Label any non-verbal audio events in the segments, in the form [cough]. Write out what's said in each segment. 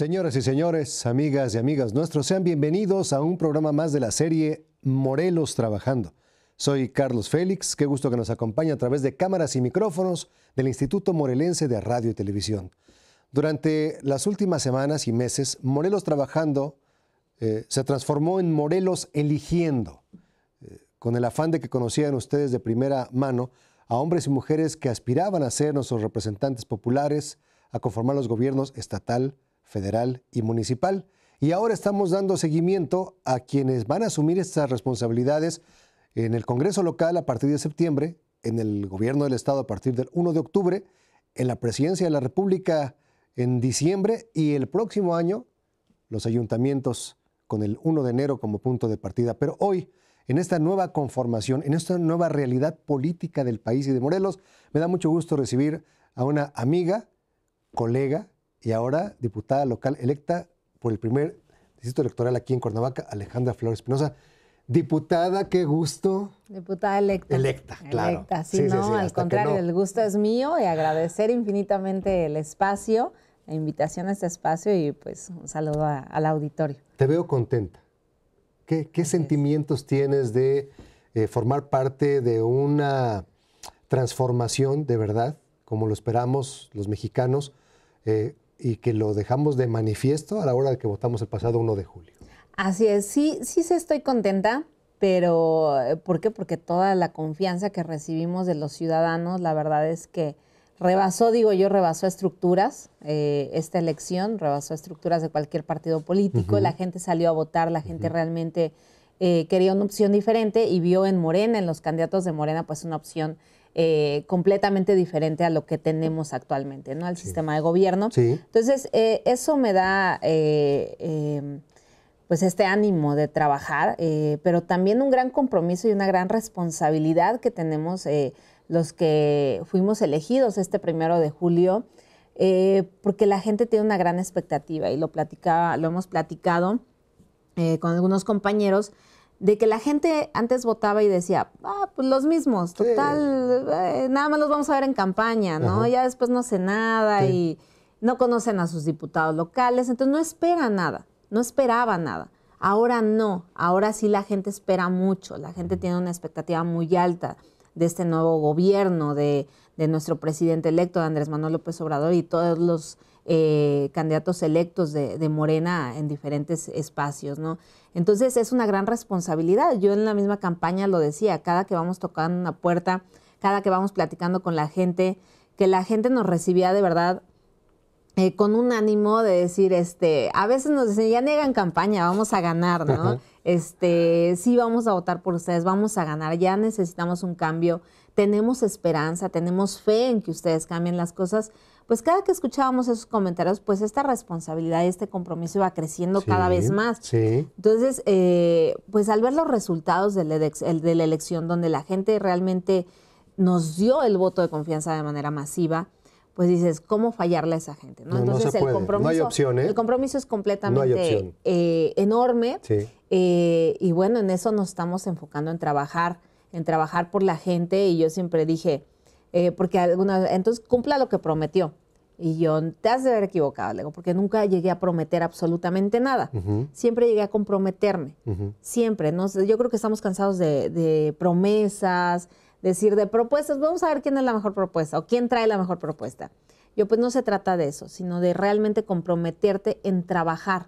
Señoras y señores, amigas y amigas nuestros, sean bienvenidos a un programa más de la serie Morelos Trabajando. Soy Carlos Félix, qué gusto que nos acompañe a través de cámaras y micrófonos del Instituto Morelense de Radio y Televisión. Durante las últimas semanas y meses, Morelos Trabajando eh, se transformó en Morelos Eligiendo, eh, con el afán de que conocían ustedes de primera mano a hombres y mujeres que aspiraban a ser nuestros representantes populares, a conformar los gobiernos estatal, federal y municipal. Y ahora estamos dando seguimiento a quienes van a asumir estas responsabilidades en el Congreso local a partir de septiembre, en el gobierno del Estado a partir del 1 de octubre, en la presidencia de la República en diciembre y el próximo año los ayuntamientos con el 1 de enero como punto de partida. Pero hoy, en esta nueva conformación, en esta nueva realidad política del país y de Morelos, me da mucho gusto recibir a una amiga, colega, y ahora diputada local electa por el primer distrito electoral aquí en Cuernavaca, Alejandra Flores Pinoza. Diputada, qué gusto. Diputada electa. Electa, claro. sí, no, al contrario, el gusto es mío y agradecer infinitamente el espacio, la invitación a este espacio y pues un saludo al auditorio. Te veo contenta. ¿Qué, sentimientos tienes de eh, formar parte de una transformación de verdad, como lo esperamos los mexicanos, eh, y que lo dejamos de manifiesto a la hora de que votamos el pasado 1 de julio. Así es, sí, sí estoy contenta, pero eh, ¿por qué? Porque toda la confianza que recibimos de los ciudadanos, la verdad es que rebasó, digo yo, rebasó estructuras, eh, esta elección rebasó estructuras de cualquier partido político, la gente salió a votar, la gente realmente eh, quería una opción diferente y vio en Morena, en los candidatos de Morena, pues una opción eh, completamente diferente a lo que tenemos actualmente, ¿no? Al sistema de gobierno. Entonces, eh, eso me da eh, pues este ánimo de trabajar, pero también un gran compromiso y una gran responsabilidad que tenemos los que fuimos elegidos este primero de julio, porque la gente tiene una gran expectativa y lo platicaba, lo hemos platicado con algunos compañeros de que la gente antes votaba y decía, ah, pues los mismos, total, eh, nada más los vamos a ver en campaña, ¿no? Ya después no sé nada y no conocen a sus diputados locales, entonces no espera nada, no esperaba nada. Ahora no, ahora sí la gente espera mucho, la gente tiene una expectativa muy alta de este nuevo gobierno, de, de nuestro presidente electo, Andrés Manuel López Obrador y todos los eh, candidatos electos de, Morena en diferentes espacios, ¿no? Entonces es una gran responsabilidad. Yo en la misma campaña lo decía, cada que vamos tocando una puerta, cada que vamos platicando con la gente, que la gente nos recibía de verdad eh, con un ánimo de decir, este, a veces nos dicen, ya niegan campaña, vamos a ganar, ¿no? Este, sí vamos a votar por ustedes, vamos a ganar, ya necesitamos un cambio, tenemos esperanza, tenemos fe en que ustedes cambien las cosas pues cada que escuchábamos esos comentarios, pues esta responsabilidad, este compromiso iba creciendo cada vez más. Sí. Entonces, eh, pues al ver los resultados del de la elección, donde la gente realmente nos dio el voto de confianza de manera masiva, pues dices, ¿cómo fallarle a esa gente? ¿no? Entonces el compromiso. hay El compromiso es completamente eh, enorme. Eh, y bueno, en eso nos estamos enfocando en trabajar, en trabajar por la gente. Y yo siempre dije, porque alguna, entonces cumpla lo que prometió. Y yo, te has de haber equivocado, porque nunca llegué a prometer absolutamente nada. Siempre llegué a comprometerme. Siempre. ¿no? Yo creo que estamos cansados de, de, promesas, decir de propuestas. Vamos a ver quién es la mejor propuesta o quién trae la mejor propuesta. Yo, pues no se trata de eso, sino de realmente comprometerte en trabajar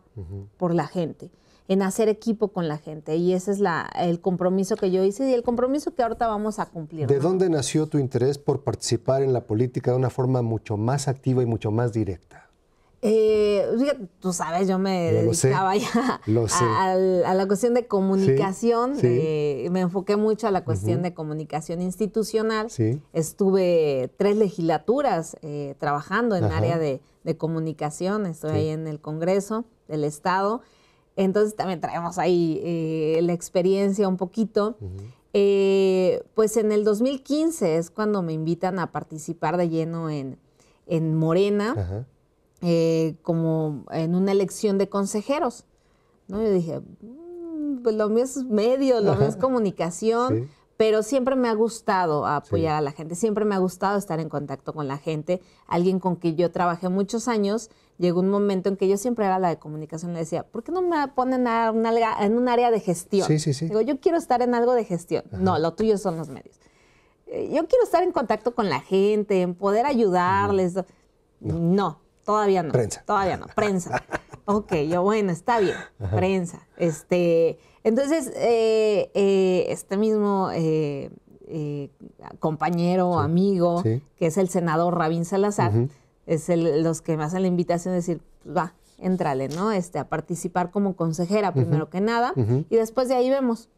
por la gente en hacer equipo con la gente. Y ese es el compromiso que yo hice y el compromiso que ahorita vamos a cumplir. ¿De dónde nació tu interés por participar en la política de una forma mucho más activa y mucho más directa? Eh, tú sabes, yo me dedicaba ya a, la cuestión de comunicación, eh, me enfoqué mucho a la cuestión de comunicación institucional. Estuve tres legislaturas eh, trabajando en el área de, de comunicación, estoy ahí en el Congreso del Estado. Entonces también traemos ahí eh, la experiencia un poquito. Eh, pues en el 2015 es cuando me invitan a participar de lleno en, Morena, eh, como en una elección de consejeros. Yo dije, mm, pues lo mío es medio, lo mío es [laughs] comunicación pero siempre me ha gustado apoyar a la gente, siempre me ha gustado estar en contacto con la gente. Alguien con quien yo trabajé muchos años, llegó un momento en que yo siempre era la de comunicación, le decía, ¿por qué no me ponen en un área de gestión? Sí, sí, sí. Digo, yo quiero estar en algo de gestión. No, lo tuyo son los medios. Eh, yo quiero estar en contacto con la gente, en poder ayudarles. No, todavía no. Prensa. Todavía no, prensa. [laughs] Ok, yo bueno, está bien, [laughs] prensa. Este, entonces, eh, eh, este mismo eh, compañero, amigo, que es el senador Rabín Salazar, es el, los que me hacen la invitación de decir, pues, va, entrale, ¿no? Este, a participar como consejera primero que nada, y después de ahí vemos.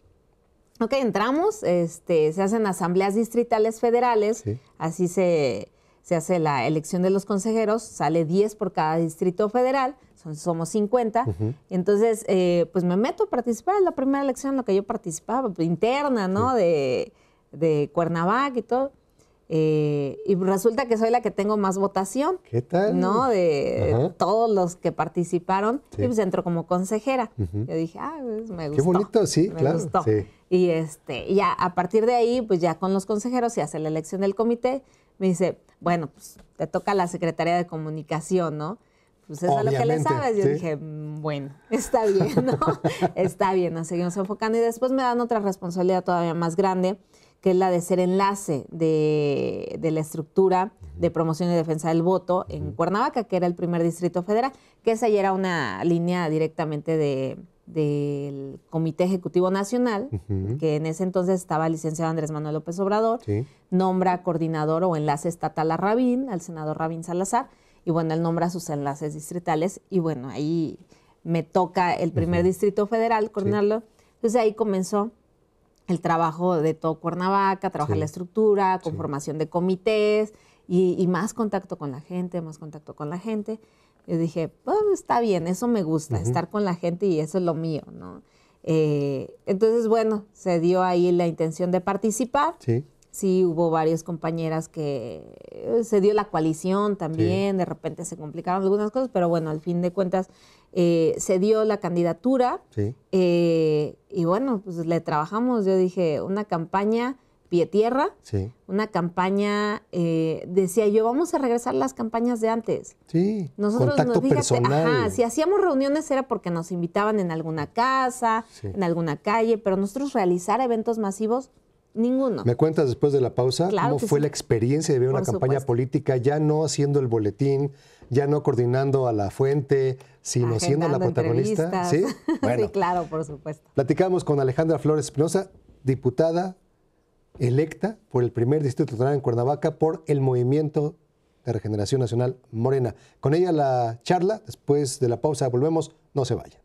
Ok, entramos, este, se hacen asambleas distritales federales, así se se hace la elección de los consejeros, sale 10 por cada distrito federal, somos 50. Entonces, eh, pues me meto a participar, en la primera elección en la que yo participaba, pues, interna, ¿no? De, de, Cuernavaca y todo. Eh, y resulta que soy la que tengo más votación. ¿Qué tal? ¿No? De todos los que participaron. Y pues entro como consejera. Yo dije, ah, pues me gustó. Qué bonito, sí, me Gustó. Y este, ya a partir de ahí, pues ya con los consejeros se hace la elección del comité me dice, bueno, pues te toca la Secretaría de Comunicación, ¿no? Pues eso a lo que le sabes. Yo dije, mm, bueno, está bien, ¿no? [laughs] está bien, nos seguimos enfocando. Y después me dan otra responsabilidad todavía más grande, que es la de ser enlace de, de la estructura de promoción y defensa del voto en Cuernavaca, que era el primer distrito federal, que esa ya era una línea directamente de, del Comité Ejecutivo Nacional, que en ese entonces estaba licenciado Andrés Manuel López Obrador, nombra coordinador o enlace estatal a Rabín, al senador Rabín Salazar, y bueno, él nombra sus enlaces distritales, y bueno, ahí me toca el primer distrito federal coordinarlo. Entonces ahí comenzó el trabajo de todo Cuernavaca, trabajar la estructura, conformación de comités y más contacto con la gente, más contacto con la gente. Yo dije, pues está bien, eso me gusta, estar con la gente y eso es lo mío, ¿no? Eh, entonces, bueno, se dio ahí la intención de participar. Sí. Sí, hubo varias compañeras que eh, se dio la coalición también, de repente se complicaron algunas cosas, pero bueno, al fin de cuentas eh, se dio la candidatura. Sí. y bueno, pues le trabajamos, yo dije, una campaña pie tierra. Una campaña, eh, decía yo, vamos a regresar a las campañas de antes. Sí. Nosotros Ajá, si hacíamos reuniones era porque nos invitaban en alguna casa, en alguna calle, pero nosotros realizar eventos masivos, Ninguno. ¿Me cuentas después de la pausa cómo fue la experiencia de ver una campaña política, ya no haciendo el boletín, ya no coordinando a la fuente, sino siendo la protagonista? ¿Sí? [laughs] sí, claro, por supuesto. Platicamos con Alejandra Flores Espinosa, diputada electa por el primer distrito electoral en Cuernavaca por el movimiento de Regeneración Nacional Morena. Con ella la charla, después de la pausa volvemos, no se vaya.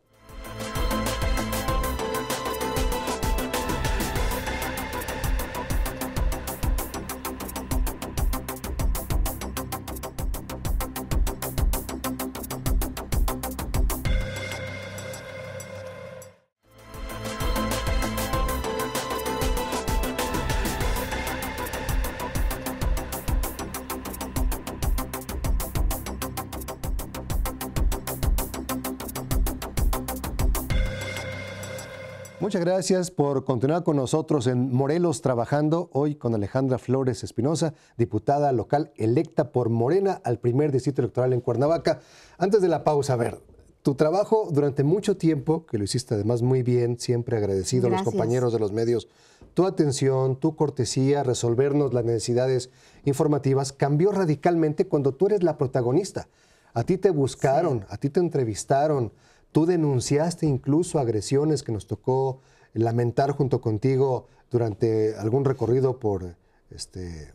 Muchas gracias por continuar con nosotros en Morelos trabajando hoy con Alejandra Flores Espinosa, diputada local electa por Morena al primer distrito electoral en Cuernavaca. Antes de la pausa, a ver, tu trabajo durante mucho tiempo, que lo hiciste además muy bien, siempre agradecido a los compañeros de los medios, tu atención, tu cortesía, resolvernos las necesidades informativas, cambió radicalmente cuando tú eres la protagonista. A ti te buscaron, a ti te entrevistaron, Tú denunciaste incluso agresiones que nos tocó lamentar junto contigo durante algún recorrido por, este,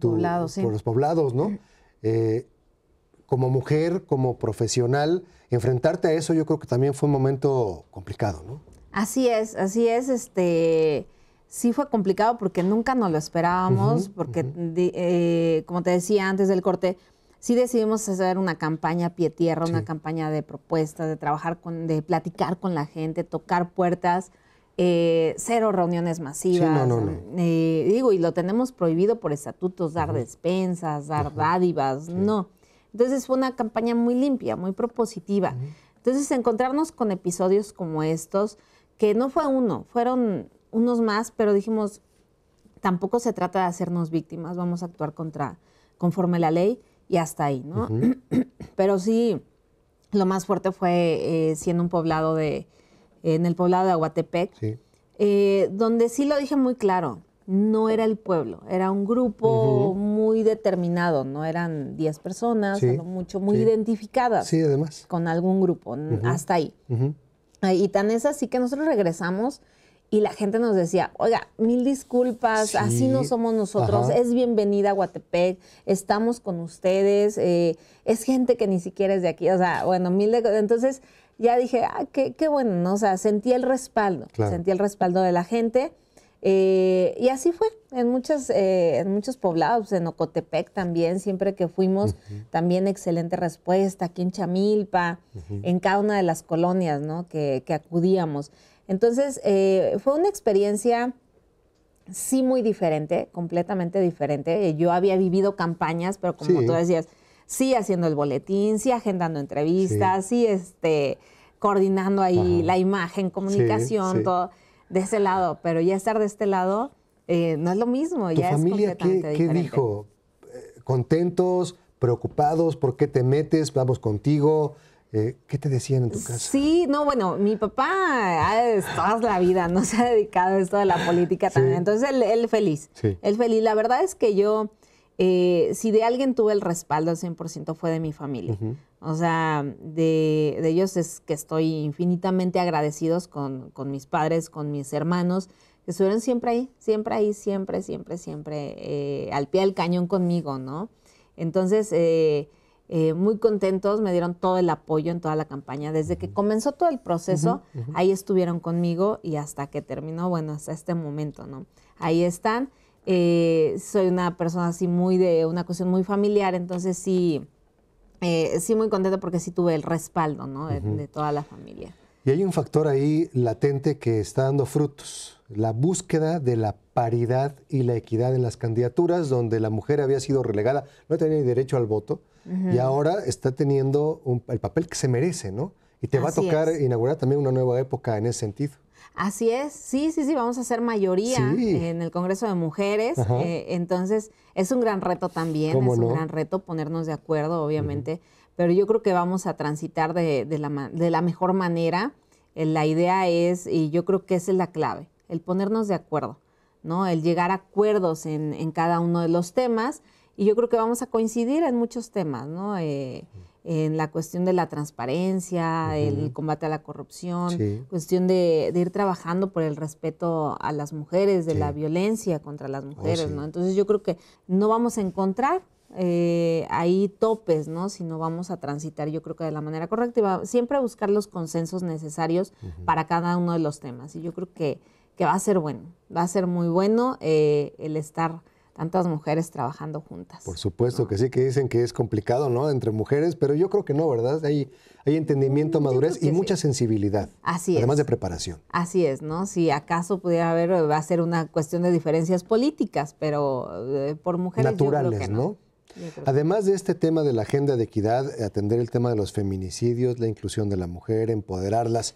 tu, por los poblados, ¿no? Eh, como mujer, como profesional, enfrentarte a eso yo creo que también fue un momento complicado, ¿no? Así es, así es, este, sí fue complicado porque nunca nos lo esperábamos, porque, eh, como te decía antes del corte, sí decidimos hacer una campaña pie tierra, una campaña de propuestas, de trabajar con, de platicar con la gente, tocar puertas. Eh, cero reuniones masivas. Eh, digo, y lo tenemos prohibido por estatutos, dar despensas, dar dádivas, no. Entonces fue una campaña muy limpia, muy propositiva. Entonces encontrarnos con episodios como estos, que no fue uno, fueron unos más, pero dijimos, tampoco se trata de hacernos víctimas, vamos a actuar contra, conforme la ley y hasta ahí, ¿no? [clears throat] Pero sí, lo más fuerte fue eh, siendo un poblado de, en el poblado de Aguatepec, eh, donde sí lo dije muy claro, no era el pueblo, era un grupo muy determinado, no eran 10 personas, mucho, muy identificadas. Sí, además. Con algún grupo, hasta ahí. Y tan es así que nosotros regresamos y la gente nos decía, oiga, mil disculpas, así no somos nosotros, es bienvenida a Guatepec, estamos con ustedes, eh, es gente que ni siquiera es de aquí, o sea, bueno, mil de Entonces ya dije, ah, qué, bueno, ¿no? O sea, sentí el respaldo, sentí el respaldo de la gente. Eh, y así fue, en, muchas, eh, en muchos poblados, en Ocotepec también, siempre que fuimos, también excelente respuesta, aquí en Chamilpa, en cada una de las colonias ¿no? que, que acudíamos. Entonces, eh, fue una experiencia sí muy diferente, completamente diferente. Yo había vivido campañas, pero como tú decías, sí haciendo el boletín, sí agendando entrevistas, sí, este, coordinando ahí la imagen, comunicación, todo de ese lado, pero ya estar de este lado eh, no es lo mismo, ya familia, es completamente diferente. ¿Qué dijo? Eh, ¿Contentos? ¿Preocupados? ¿Por qué te metes? ¿Vamos contigo? Eh, ¿Qué te decían en tu casa? Sí, no, bueno, mi papá es, toda la vida no [laughs] se ha dedicado a esto de la política también. Entonces, él, él feliz. Sí. Él feliz. La verdad es que yo, eh, si de alguien tuve el respaldo al 100% fue de mi familia. O sea, de, ellos es que estoy infinitamente agradecidos con, mis padres, con mis hermanos, que estuvieron siempre ahí, siempre ahí, siempre, siempre, siempre eh, al pie del cañón conmigo, ¿no? Entonces, eh, eh, muy contentos, me dieron todo el apoyo en toda la campaña. Desde que comenzó todo el proceso, ahí estuvieron conmigo y hasta que terminó, bueno, hasta este momento, ¿no? Ahí están. Eh, soy una persona así muy de una cuestión muy familiar, entonces sí, eh, sí muy contenta porque sí tuve el respaldo, ¿no? De, de toda la familia. Y hay un factor ahí latente que está dando frutos, la búsqueda de la paridad y la equidad en las candidaturas, donde la mujer había sido relegada, no tenía ni derecho al voto, y ahora está teniendo el papel que se merece, ¿no? Y te va a tocar inaugurar también una nueva época en ese sentido. Así es, sí, sí, sí, vamos a ser mayoría en el Congreso de Mujeres. Eh, entonces, es un gran reto también, es un gran reto ponernos de acuerdo, obviamente, pero yo creo que vamos a transitar de, la, mejor manera. Eh, la idea es, y yo creo que esa es la clave, el ponernos de acuerdo, ¿no? El llegar a acuerdos en cada uno de los temas y yo creo que vamos a coincidir en muchos temas, ¿no? Eh, en la cuestión de la transparencia, el combate a la corrupción, cuestión de, ir trabajando por el respeto a las mujeres, de la violencia contra las mujeres, ¿no? Entonces yo creo que no vamos a encontrar eh, ahí topes, ¿no? Si no vamos a transitar, yo creo que de la manera correcta, y siempre a buscar los consensos necesarios para cada uno de los temas. Y yo creo que, que, va a ser bueno, va a ser muy bueno eh, el estar tantas mujeres trabajando juntas. Por supuesto que sí, que dicen que es complicado, ¿no? Entre mujeres, pero yo creo que no, ¿verdad? Hay, entendimiento, mm, madurez y mucha sensibilidad. Así es. Además de preparación. Así es, ¿no? Si acaso pudiera haber, va a ser una cuestión de diferencias políticas, pero eh, por mujeres. Naturales, ¿no? Además de este tema de la agenda de equidad, atender el tema de los feminicidios, la inclusión de la mujer, empoderarlas,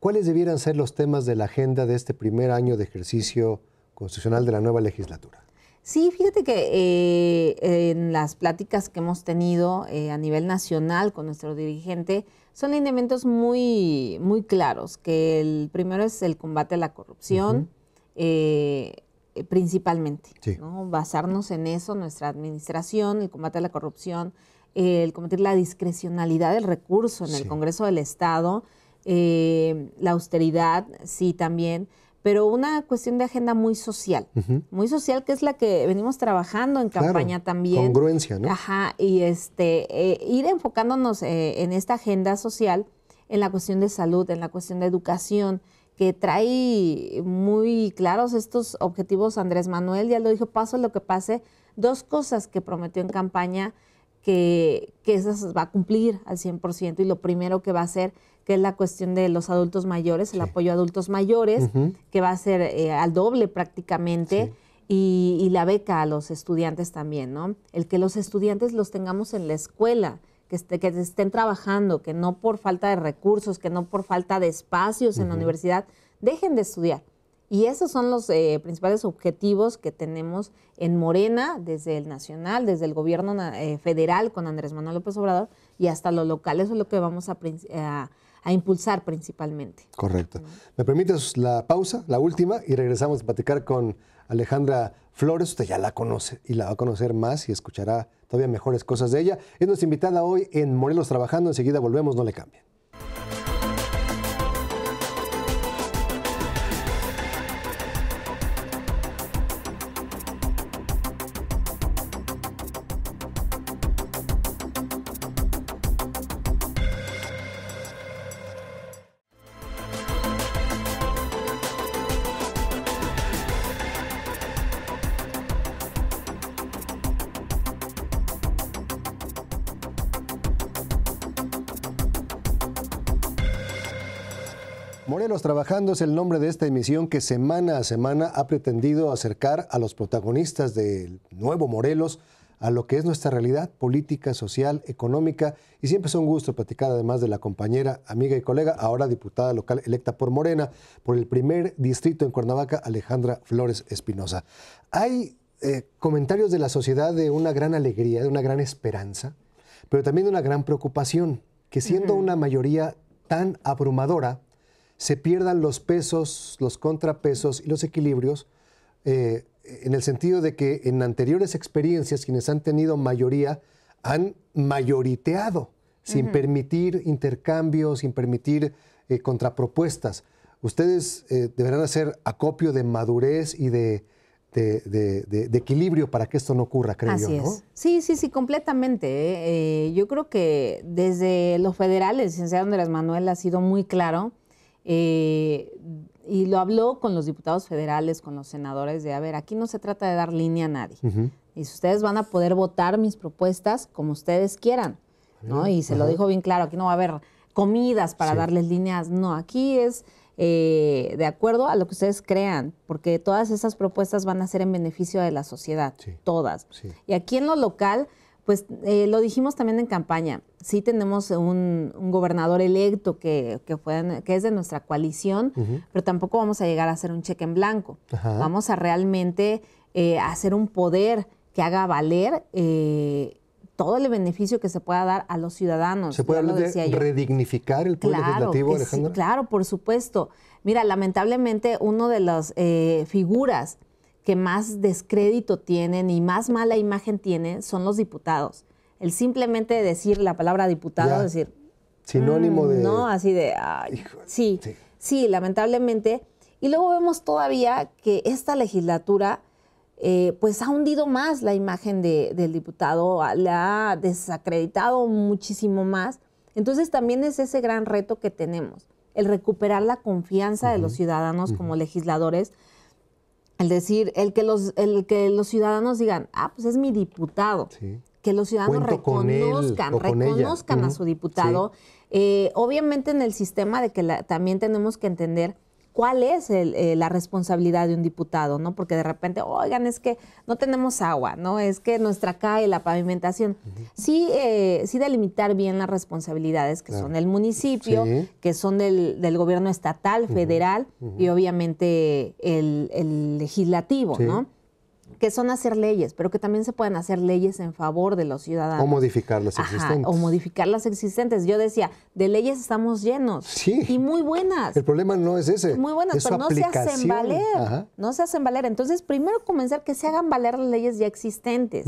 ¿cuáles debieran ser los temas de la agenda de este primer año de ejercicio constitucional de la nueva legislatura? Sí, fíjate que eh, en las pláticas que hemos tenido eh, a nivel nacional con nuestro dirigente son elementos muy, muy claros, que el primero es el combate a la corrupción, eh, principalmente, basarnos en eso, nuestra administración, el combate a la corrupción, el combatir la discrecionalidad del recurso en el Congreso del Estado, la austeridad, sí, también pero una cuestión de agenda muy social, muy social que es la que venimos trabajando en campaña también. Congruencia, ¿no? Ajá, y este, eh, ir enfocándonos eh, en esta agenda social, en la cuestión de salud, en la cuestión de educación, que trae muy claros estos objetivos Andrés Manuel, ya lo dijo, paso lo que pase, dos cosas que prometió en campaña que, eso esas va a cumplir al 100% y lo primero que va a hacer, que es la cuestión de los adultos mayores, el apoyo a adultos mayores, que va a ser eh, al doble prácticamente. Y, la beca a los estudiantes también, ¿no? El que los estudiantes los tengamos en la escuela, que, que estén trabajando, que no por falta de recursos, que no por falta de espacios en la universidad, dejen de estudiar. Y esos son los eh, principales objetivos que tenemos en Morena, desde el nacional, desde el gobierno eh, federal con Andrés Manuel López Obrador y hasta lo local. Eso es lo que vamos a, eh, a impulsar principalmente. Correcto. ¿Me permites la pausa, la última, y regresamos a platicar con Alejandra Flores? Usted ya la conoce y la va a conocer más y escuchará todavía mejores cosas de ella. Es nuestra invitada hoy en Morelos Trabajando. Enseguida volvemos, no le cambien. Trabajando es el nombre de esta emisión que semana a semana ha pretendido acercar a los protagonistas del nuevo Morelos a lo que es nuestra realidad política, social, económica. Y siempre es un gusto platicar además de la compañera, amiga y colega, ahora diputada local electa por Morena, por el primer distrito en Cuernavaca, Alejandra Flores Espinosa. Hay eh, comentarios de la sociedad de una gran alegría, de una gran esperanza, pero también de una gran preocupación, que siendo una mayoría tan abrumadora, se pierdan los pesos, los contrapesos y los equilibrios, eh, en el sentido de que en anteriores experiencias quienes han tenido mayoría han mayoriteado, sin permitir intercambios, sin permitir eh, contrapropuestas. Ustedes eh, deberán hacer acopio de madurez y de, equilibrio para que esto no ocurra, creo Así yo. Es. Sí, sí, sí, completamente. yo creo que desde los federales, licenciado Andrés Manuel, ha sido muy claro eh, y lo habló con los diputados federales, con los senadores, de, a ver, aquí no se trata de dar línea a nadie. Y si Y ustedes van a poder votar mis propuestas como ustedes quieran. ¿no? Y se lo dijo bien claro, aquí no va a haber comidas para darles líneas, no, aquí es eh, de acuerdo a lo que ustedes crean, porque todas esas propuestas van a ser en beneficio de la sociedad, todas. Y aquí en lo local pues eh, lo dijimos también en campaña, sí tenemos un, gobernador electo que, que, es de nuestra coalición, pero tampoco vamos a llegar a hacer un cheque en blanco. Vamos a realmente eh, hacer un poder que haga valer eh, todo el beneficio que se pueda dar a los ciudadanos. ¿Se puede redignificar el poder claro, legislativo, claro, por supuesto. Mira, lamentablemente, uno de las figuras que más descrédito tienen y más mala imagen tienen son los diputados. El simplemente decir la palabra diputado, es decir... Sinónimo mm, de... No, así de... Ah, sí, sí, lamentablemente. Y luego vemos todavía que esta legislatura... Eh, pues ha hundido más la imagen del diputado, ah, la ha desacreditado muchísimo más. Entonces también es ese gran reto que tenemos, el recuperar la confianza de los ciudadanos como legisladores el decir, el que los, el que los ciudadanos digan, ah, pues es mi diputado. Que los ciudadanos reconozcan, reconozcan a su diputado. Eh, obviamente en el sistema de que la, también tenemos que entender cuál es eh, la responsabilidad de un diputado, ¿no? Porque de repente, oigan, es que no tenemos agua, ¿no? Es que nuestra calle, la pavimentación. Sí, eh, sí delimitar bien las responsabilidades que son el municipio, que son del, gobierno estatal, federal y obviamente el, legislativo, ¿no? que son hacer leyes, pero que también se pueden hacer leyes en favor de los ciudadanos. O modificar las existentes. O modificar las existentes. Yo decía, de leyes estamos llenos. Sí. Y muy buenas. El problema no es ese. Muy buenas, pero no se hacen valer. No se hacen valer. Entonces, primero comenzar que se hagan valer las leyes ya existentes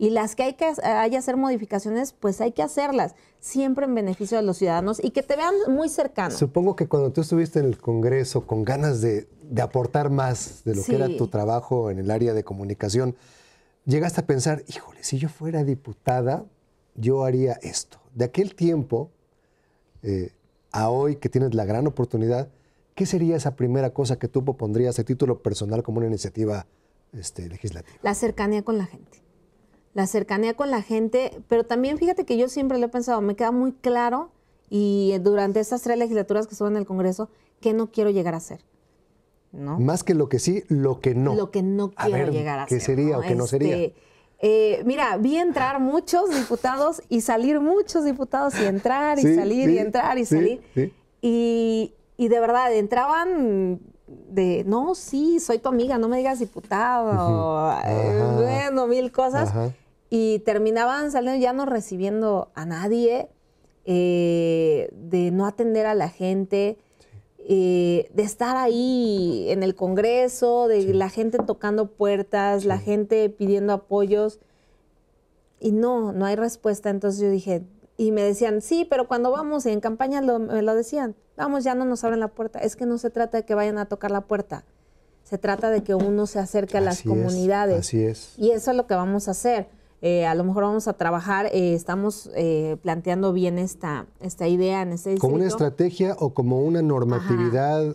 y las que hay que hacer modificaciones, pues hay que hacerlas, siempre en beneficio de los ciudadanos y que te vean muy cercano. Supongo que cuando tú estuviste en el Congreso con ganas de, aportar más de lo que era tu trabajo en el área de comunicación, llegaste a pensar, híjole, si yo fuera diputada, yo haría esto. De aquel tiempo eh, a hoy que tienes la gran oportunidad, ¿qué sería esa primera cosa que tú propondrías a título personal como una iniciativa este, legislativa? La cercanía con la gente la cercanía con la gente, pero también fíjate que yo siempre lo he pensado, me queda muy claro y durante estas tres legislaturas que estuve en el Congreso, que no quiero llegar a ser. ¿no? Más que lo que sí, lo que no. Lo que no quiero llegar a ser. ¿Qué sería o qué no sería? Este, eh, mira, vi entrar muchos diputados y salir muchos diputados y entrar y salir y entrar y salir. Y, y de verdad, entraban de, no, sí, soy tu amiga, no me digas diputado, eh, bueno, mil cosas. Y terminaban saliendo ya no recibiendo a nadie, eh, de no atender a la gente, eh, de estar ahí en el Congreso, de la gente tocando puertas, la gente pidiendo apoyos. Y no, no hay respuesta. Entonces yo dije, y me decían, sí, pero cuando vamos, en campaña lo, me lo decían, vamos, ya no nos abren la puerta. Es que no se trata de que vayan a tocar la puerta, se trata de que uno se acerque a las comunidades. así es. Y eso es lo que vamos a hacer. Eh, a lo mejor vamos a trabajar, eh, estamos eh, planteando bien esta, esta idea en este ¿Como una estrategia o como una normatividad?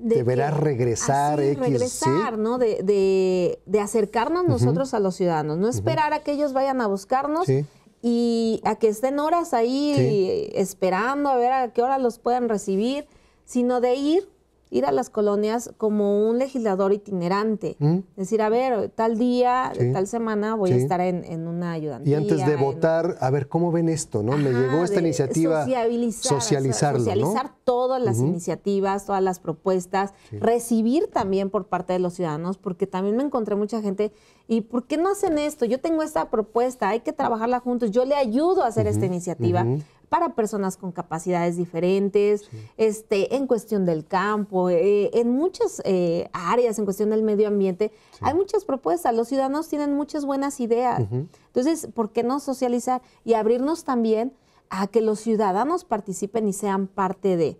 deberá regresar X, regresar, ¿no? De, acercarnos nosotros a los ciudadanos, no esperar a que ellos vayan a buscarnos. Sí y a que estén horas ahí esperando a ver a qué hora los puedan recibir, sino de ir ir a las colonias como un legislador itinerante. Es Decir, a ver, tal día, tal semana voy a estar en, una ayudantía. Y antes de votar, a ver, ¿cómo ven esto? no? Me llegó esta iniciativa. Socializar. Socializarlo, socializar todas las iniciativas, todas las propuestas. Recibir también por parte de los ciudadanos, porque también me encontré mucha gente ¿Y por qué no hacen esto? Yo tengo esta propuesta, hay que trabajarla juntos, yo le ayudo a hacer esta iniciativa para personas con capacidades diferentes, este, en cuestión del campo, eh, en muchas eh, áreas, en cuestión del medio ambiente. Hay muchas propuestas, los ciudadanos tienen muchas buenas ideas. Entonces, ¿por qué no socializar y abrirnos también a que los ciudadanos participen y sean parte de?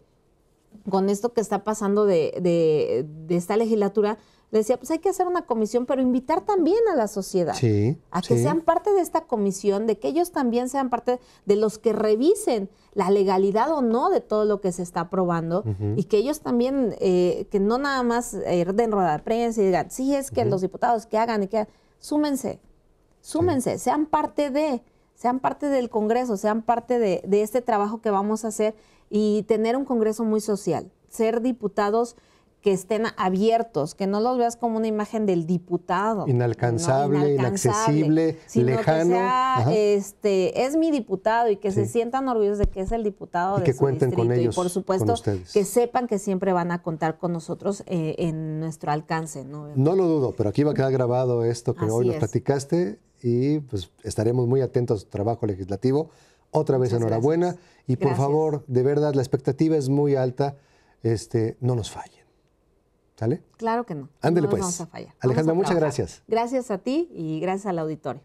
Con esto que está pasando de esta legislatura, decía, pues hay que hacer una comisión, pero invitar también a la sociedad a que sean parte de esta comisión, de que ellos también sean parte de los que revisen la legalidad o no de todo lo que se está aprobando y que ellos también, eh, que no nada más eh, den rueda de prensa y digan, sí, es que los diputados que hagan y que súmense, súmense, sean parte de sean parte del Congreso, sean parte de, de este trabajo que vamos a hacer y tener un Congreso muy social, ser diputados que estén abiertos, que no los veas como una imagen del diputado. Inalcanzable, inaccesible, lejano. este, es mi diputado y que se sientan orgullosos de que es el diputado y de que su cuenten distrito. con ellos. Y por supuesto, que sepan que siempre van a contar con nosotros eh, en nuestro alcance. ¿no? lo dudo, pero aquí va a quedar grabado esto que hoy nos platicaste y pues estaremos muy atentos a trabajo legislativo. Otra vez enhorabuena y por favor, de verdad, la expectativa es muy alta, este, no nos fallen. Claro que no. Ándele pues. Vamos a fallar. Alejandra, muchas gracias. Gracias a ti y gracias al auditorio.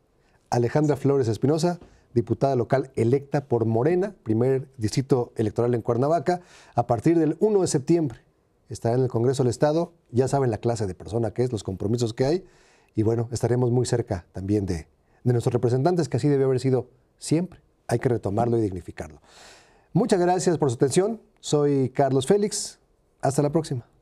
Alejandra Flores Espinosa, diputada local electa por Morena, primer distrito electoral en Cuernavaca, a partir del 1 de septiembre. Estará en el Congreso del Estado, ya saben la clase de persona que es, los compromisos que hay, y bueno, estaremos muy cerca también de nuestros representantes, que así debe haber sido siempre. Hay que retomarlo y dignificarlo. Muchas gracias por su atención. Soy Carlos Félix. Hasta la próxima.